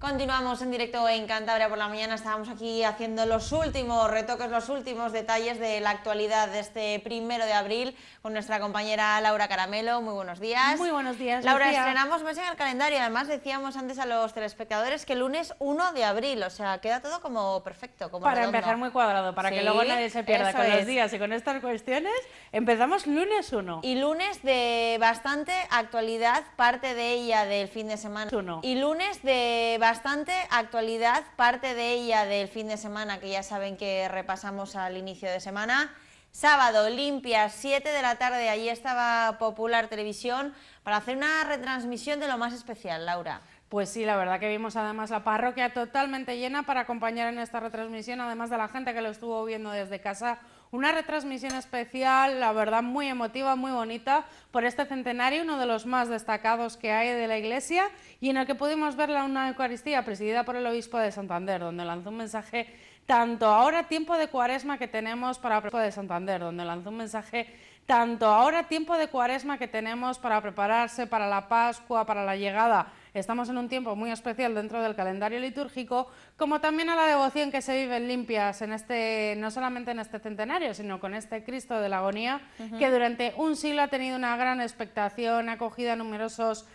Continuamos en directo en Cantabria por la mañana. Estábamos aquí haciendo los últimos retoques, los últimos detalles de la actualidad de este primero de abril con nuestra compañera Laura Caramelo. Muy buenos días. Muy buenos días. Laura, estrenamos más en el calendario. Además, decíamos antes a los telespectadores que el lunes 1 de abril, o sea, queda todo como perfecto. Como para empezar muy cuadrado, para que luego nadie se pierda con los días y con estas cuestiones. Empezamos lunes 1. Y lunes de bastante actualidad, parte de ella del fin de semana. Y lunes de bastante bastante actualidad, parte de ella del fin de semana que ya saben que repasamos al inicio de semana. Sábado, limpia 7 de la tarde, allí estaba Popular Televisión para hacer una retransmisión de lo más especial, Laura. Pues sí, la verdad que vimos además la parroquia totalmente llena para acompañar en esta retransmisión, además de la gente que lo estuvo viendo desde casa una retransmisión especial, la verdad, muy emotiva, muy bonita, por este centenario, uno de los más destacados que hay de la Iglesia, y en el que pudimos ver una Eucaristía presidida por el Obispo de Santander, donde lanzó un mensaje tanto ahora tiempo de cuaresma que tenemos para de Santander, donde lanzó un mensaje, tanto ahora tiempo de cuaresma que tenemos para prepararse para la Pascua, para la llegada estamos en un tiempo muy especial dentro del calendario litúrgico, como también a la devoción que se vive en limpias, en este, no solamente en este centenario, sino con este Cristo de la agonía, que durante un siglo ha tenido una gran expectación, ha acogido a numerosos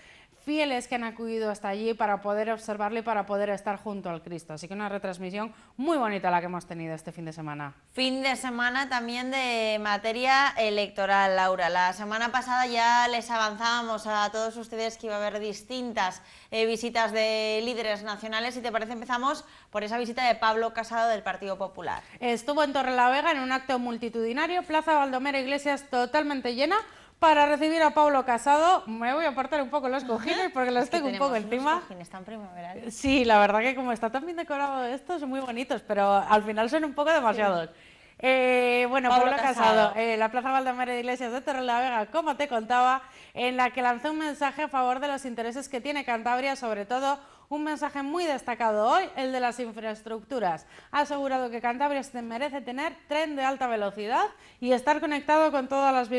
fieles que han acudido hasta allí para poder observarle y para poder estar junto al Cristo. Así que una retransmisión muy bonita la que hemos tenido este fin de semana. Fin de semana también de materia electoral, Laura. La semana pasada ya les avanzábamos a todos ustedes que iba a haber distintas eh, visitas de líderes nacionales. y te parece, empezamos por esa visita de Pablo Casado del Partido Popular. Estuvo en la Vega en un acto multitudinario, Plaza Baldomero Iglesias totalmente llena para recibir a Pablo Casado, me voy a apartar un poco los cojines porque los tengo un poco encima. cojines están primaverales. Sí, la verdad que como está tan bien decorado esto, son muy bonitos, pero al final son un poco demasiados. Eh, bueno, Pablo, Casado, eh, la Plaza Valdemar de Iglesias de la Vega, como te contaba, en la que lanzó un mensaje a favor de los intereses que tiene Cantabria, sobre todo un mensaje muy destacado hoy, el de las infraestructuras. Ha asegurado que Cantabria se merece tener tren de alta velocidad y estar conectado con todas las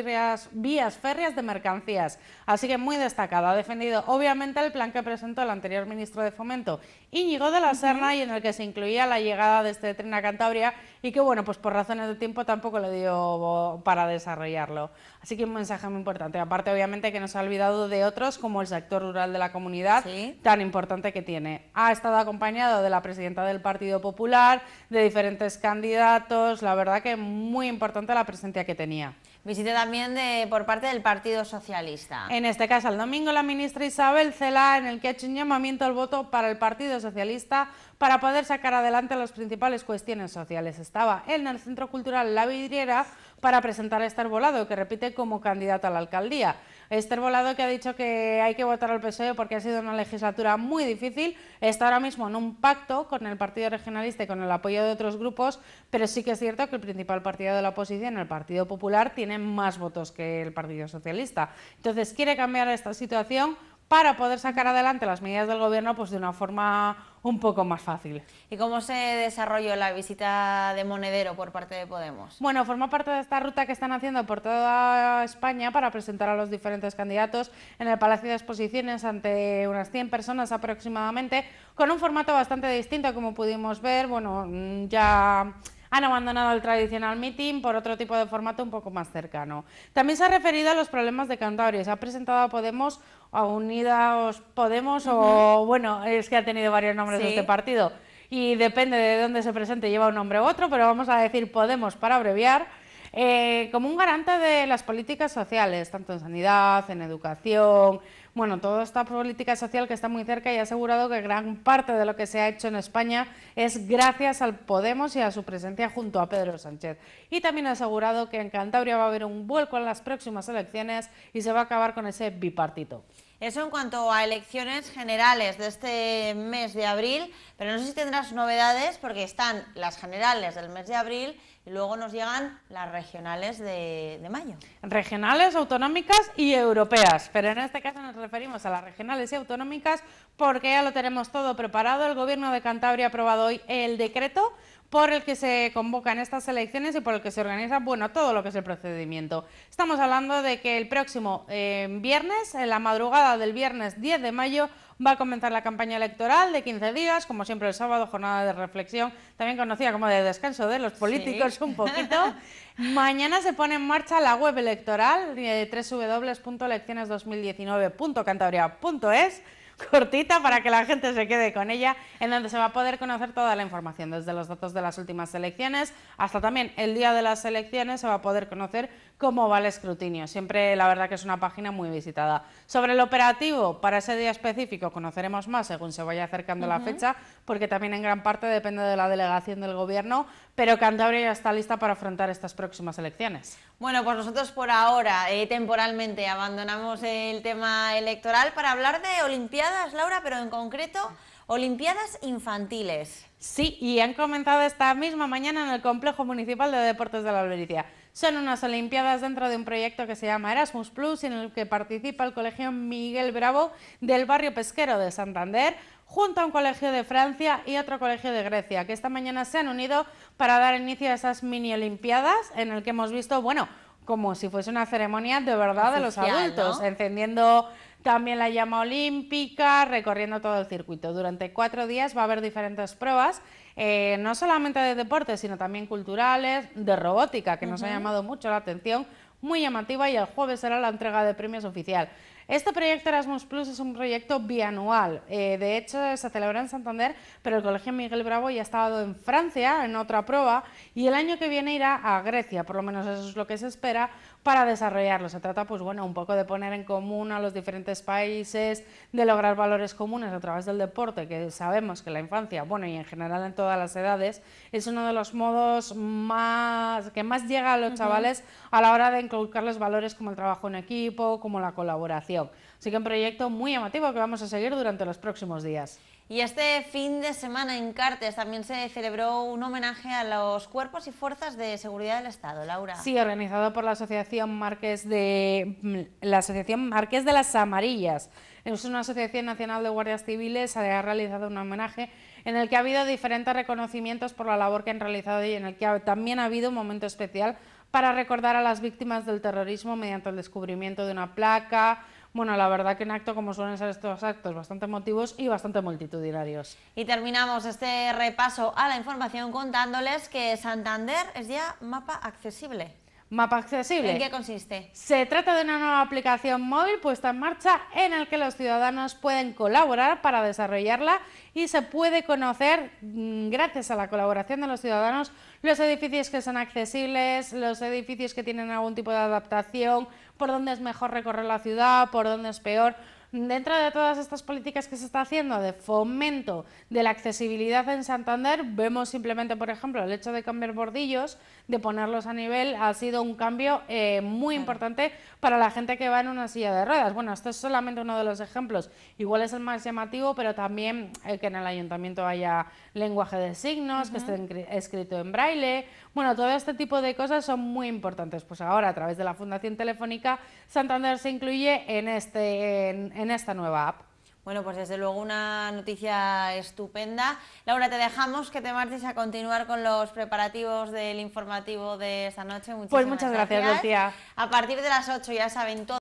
vías, férreas de mercancías. Así que muy destacado. Ha defendido obviamente el plan que presentó el anterior ministro de Fomento, Íñigo de la Serna, y en el que se incluía la llegada de este tren a Cantabria y que, bueno, pues por razones de tiempo tampoco le dio para desarrollarlo. Así que un mensaje muy importante. Aparte, obviamente, que no se ha olvidado de otros como el sector rural de la comunidad, tan importante que tiene. Ha estado acompañado de la presidenta del Partido Popular, de diferentes candidatos, la verdad que muy importante la presencia que tenía. Visita también por parte del Partido Socialista. En este caso, el domingo la ministra Isabel Cela, en el que ha hecho un llamamiento al voto para el Partido Socialista para poder sacar adelante las principales cuestiones sociales. Estaba en el Centro Cultural La Vidriera para presentar a Esther Volado, que repite como candidato a la alcaldía. Esther Volado, que ha dicho que hay que votar al PSOE porque ha sido una legislatura muy difícil, está ahora mismo en un pacto con el Partido Regionalista y con el apoyo de otros grupos, pero sí que es cierto que el principal partido de la oposición, el Partido Popular, tiene más votos que el Partido Socialista. Entonces, quiere cambiar esta situación para poder sacar adelante las medidas del gobierno pues de una forma un poco más fácil. ¿Y cómo se desarrolló la visita de Monedero por parte de Podemos? Bueno, forma parte de esta ruta que están haciendo por toda España para presentar a los diferentes candidatos en el Palacio de Exposiciones ante unas 100 personas aproximadamente, con un formato bastante distinto, como pudimos ver, bueno, mm, ya han abandonado el tradicional meeting por otro tipo de formato un poco más cercano. También se ha referido a los problemas de Cantabria. Se ha presentado a Podemos, a Unidas Podemos, o bueno, es que ha tenido varios nombres de este partido. Y depende de dónde se presente, lleva un nombre u otro, pero vamos a decir Podemos para abreviar. Eh, como un garante de las políticas sociales, tanto en sanidad, en educación, bueno, toda esta política social que está muy cerca y ha asegurado que gran parte de lo que se ha hecho en España es gracias al Podemos y a su presencia junto a Pedro Sánchez. Y también ha asegurado que en Cantabria va a haber un vuelco en las próximas elecciones y se va a acabar con ese bipartito. Eso en cuanto a elecciones generales de este mes de abril, pero no sé si tendrás novedades porque están las generales del mes de abril y luego nos llegan las regionales de, mayo. Regionales, autonómicas y europeas. Pero en este caso nos referimos a las regionales y autonómicas porque ya lo tenemos todo preparado. El Gobierno de Cantabria ha aprobado hoy el decreto por el que se convocan estas elecciones y por el que se organiza, bueno, todo lo que es el procedimiento. Estamos hablando de que el próximo eh, viernes, en la madrugada del viernes 10 de mayo, Va a comenzar la campaña electoral de 15 días, como siempre el sábado, jornada de reflexión, también conocida como de descanso de los políticos un poquito. Mañana se pone en marcha la web electoral www.elecciones2019.cantabria.es cortita para que la gente se quede con ella, en donde se va a poder conocer toda la información, desde los datos de las últimas elecciones hasta también el día de las elecciones se va a poder conocer cómo va el escrutinio. Siempre la verdad que es una página muy visitada. Sobre el operativo, para ese día específico conoceremos más según se vaya acercando la fecha, porque también en gran parte depende de la delegación del gobierno, pero Cantabria ya está lista para afrontar estas próximas elecciones. Bueno, pues nosotros por ahora, eh, temporalmente, abandonamos el tema electoral para hablar de Olimpiadas, Laura, pero en concreto... Olimpiadas infantiles. Sí, y han comenzado esta misma mañana en el Complejo Municipal de Deportes de la Albericia. Son unas Olimpiadas dentro de un proyecto que se llama Erasmus Plus, en el que participa el Colegio Miguel Bravo del barrio pesquero de Santander, junto a un colegio de Francia y otro colegio de Grecia, que esta mañana se han unido para dar inicio a esas mini Olimpiadas, en el que hemos visto, bueno, como si fuese una ceremonia de verdad de los adultos, encendiendo también la llama olímpica, recorriendo todo el circuito. Durante cuatro días va a haber diferentes pruebas eh, no solamente de deportes, sino también culturales, de robótica, que nos ha llamado mucho la atención, muy llamativa y el jueves será la entrega de premios oficial. Este proyecto Erasmus Plus es un proyecto bianual. Eh, de hecho, se celebra en Santander, pero el Colegio Miguel Bravo ya ha estado en Francia en otra prueba y el año que viene irá a Grecia, por lo menos eso es lo que se espera, para desarrollarlo. Se trata, pues bueno, un poco de poner en común a los diferentes países, de lograr valores comunes a través del deporte, que sabemos que la infancia, bueno, y en general en todas las edades, es uno de los modos más que más llega a los chavales a la hora de inculcarles valores como el trabajo en equipo, como la colaboración. Así que un proyecto muy llamativo que vamos a seguir durante los próximos días. Y este fin de semana en Cartes también se celebró un homenaje a los cuerpos y fuerzas de seguridad del Estado, Laura. Sí, organizado por la Asociación Marqués de mm, la Asociación Marqués de las Amarillas. Es una asociación nacional de guardias civiles, ha realizado un homenaje en el que ha habido diferentes reconocimientos por la labor que han realizado y en el que también ha habido un momento especial para recordar a las víctimas del terrorismo mediante el descubrimiento de una placa, bueno, la verdad que en acto, como suelen ser estos actos, bastante emotivos y bastante multitudinarios. Y terminamos este repaso a la información contándoles que Santander es ya mapa accesible. Mapa Accesible. ¿En qué consiste? Se trata de una nueva aplicación móvil puesta en marcha en la que los ciudadanos pueden colaborar para desarrollarla y se puede conocer, mm, gracias a la colaboración de los ciudadanos, los edificios que son accesibles, los edificios que tienen algún tipo de adaptación, por dónde es mejor recorrer la ciudad, por dónde es peor. Dentro de todas estas políticas que se está haciendo de fomento de la accesibilidad en Santander, vemos simplemente, por ejemplo, el hecho de cambiar bordillos, de ponerlos a nivel, ha sido un cambio eh, muy importante para la gente que va en una silla de ruedas. Bueno, esto es solamente uno de los ejemplos. Igual es el más llamativo, pero también eh, que en el ayuntamiento haya lenguaje de signos, que esté escrito en braille. Bueno, todo este tipo de cosas son muy importantes. Pues ahora, a través de la Fundación Telefónica, Santander se incluye en este esta nueva app. Bueno, pues desde luego una noticia estupenda. Laura, te dejamos que te marches a continuar con los preparativos del informativo de esta noche. Muchísimas pues muchas gracias, Lucía. A partir de las 8 ya saben todo.